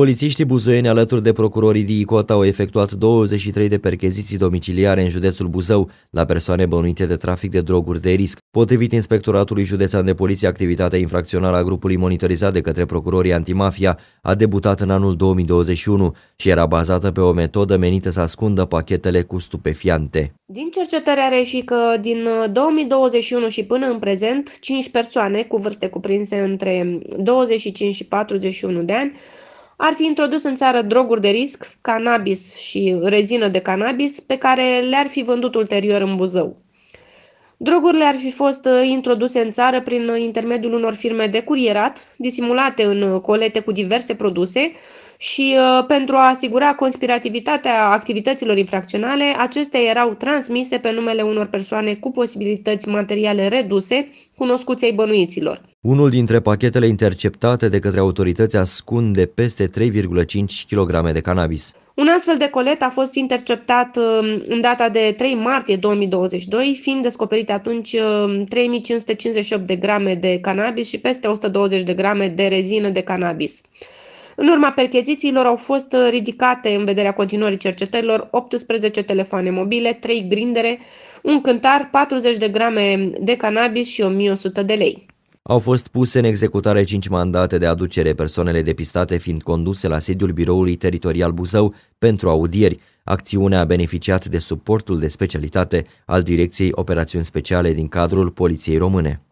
Polițiștii buzoieni alături de procurorii DICOT au efectuat 23 de percheziții domiciliare în județul Buzău la persoane bănuite de trafic de droguri de risc. Potrivit Inspectoratului Județean de Poliție, activitatea infracțională a grupului monitorizat de către procurorii antimafia a debutat în anul 2021 și era bazată pe o metodă menită să ascundă pachetele cu stupefiante. Din cercetare a că din 2021 uh, și până în prezent, 5 persoane cu vârste cuprinse între 25 și 41 de ani ar fi introdus în țară droguri de risc, cannabis și rezină de cannabis, pe care le-ar fi vândut ulterior în Buzău. Drogurile ar fi fost uh, introduse în țară prin uh, intermediul unor firme de curierat, disimulate în colete cu diverse produse și uh, pentru a asigura conspirativitatea activităților infracționale, acestea erau transmise pe numele unor persoane cu posibilități materiale reduse, cunoscuței bănuiților. Unul dintre pachetele interceptate de către autorități ascunde peste 3,5 kg de cannabis. Un astfel de colet a fost interceptat um, în data de 3 martie 2022, fiind descoperite atunci 3558 um, de grame de cannabis și peste 120 de grame de rezină de cannabis. În urma perchezițiilor au fost ridicate în vederea continuării cercetărilor 18 telefoane mobile, 3 grindere, un cântar, 40 de grame de cannabis și 1100 de lei. Au fost puse în executare cinci mandate de aducere, persoanele depistate fiind conduse la sediul Biroului Teritorial Buzău pentru audieri. Acțiunea a beneficiat de suportul de specialitate al Direcției Operațiuni Speciale din cadrul Poliției Române.